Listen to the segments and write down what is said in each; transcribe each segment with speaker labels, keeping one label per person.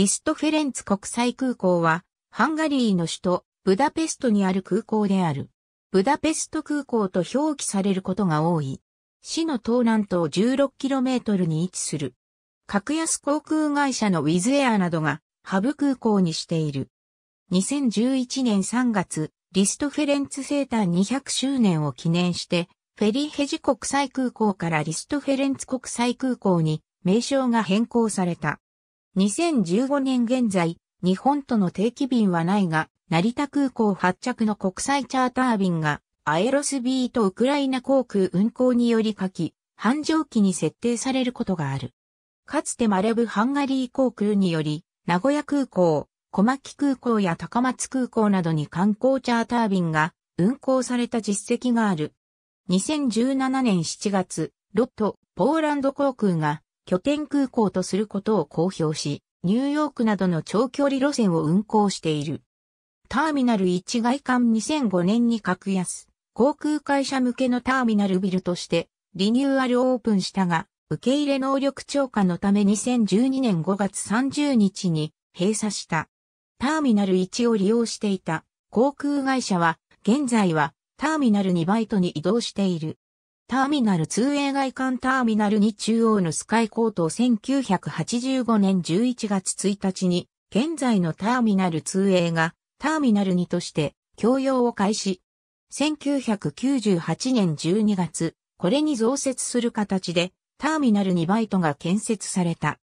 Speaker 1: リストフェレンツ国際空港は、ハンガリーの首都、ブダペストにある空港である。ブダペスト空港と表記されることが多い。市の東南東 16km に位置する。格安航空会社のウィズエアなどが、ハブ空港にしている。2011年3月、リストフェレンツ生誕200周年を記念して、フェリーヘジ国際空港からリストフェレンツ国際空港に名称が変更された。2015年現在、日本との定期便はないが、成田空港発着の国際チャーター便が、アエロスビーとウクライナ航空運航により書き、繁盛期に設定されることがある。かつてマレブハンガリー航空により、名古屋空港、小牧空港や高松空港などに観光チャーター便が運航された実績がある。2017年7月、ロット、ポーランド航空が拠点空港とすることを公表し、ニューヨークなどの長距離路線を運行している。ターミナル1外観2005年に格安、航空会社向けのターミナルビルとしてリニューアルオープンしたが、受け入れ能力超過のため2012年5月30日に閉鎖した。ターミナル1を利用していた航空会社は、現在はターミナル2バイトに移動している。ターミナル2 a 外観ターミナル2中央のスカイコートを1985年11月1日に、現在のターミナル2 a がターミナル2として、供用を開始。1998年12月、これに増設する形で、ターミナル2バイトが建設された。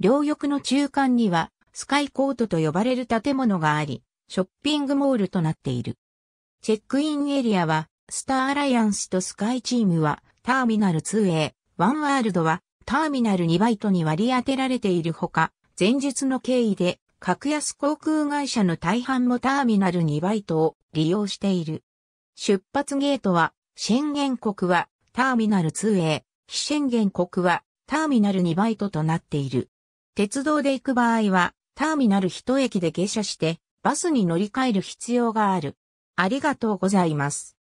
Speaker 1: 両翼の中間には、スカイコートと呼ばれる建物があり、ショッピングモールとなっている。チェックインエリアは、スターアライアンスとスカイチームは、ターミナル 2A、ワンワールドは、ターミナル2バイトに割り当てられているほか、前述の経緯で、格安航空会社の大半もターミナル2バイトを利用している。出発ゲートは、宣言国は、ターミナル 2A、非宣言国は、ターミナル2バイトとなっている。鉄道で行く場合は、ターミナル1駅で下車して、バスに乗り換える必要がある。ありがとうございます。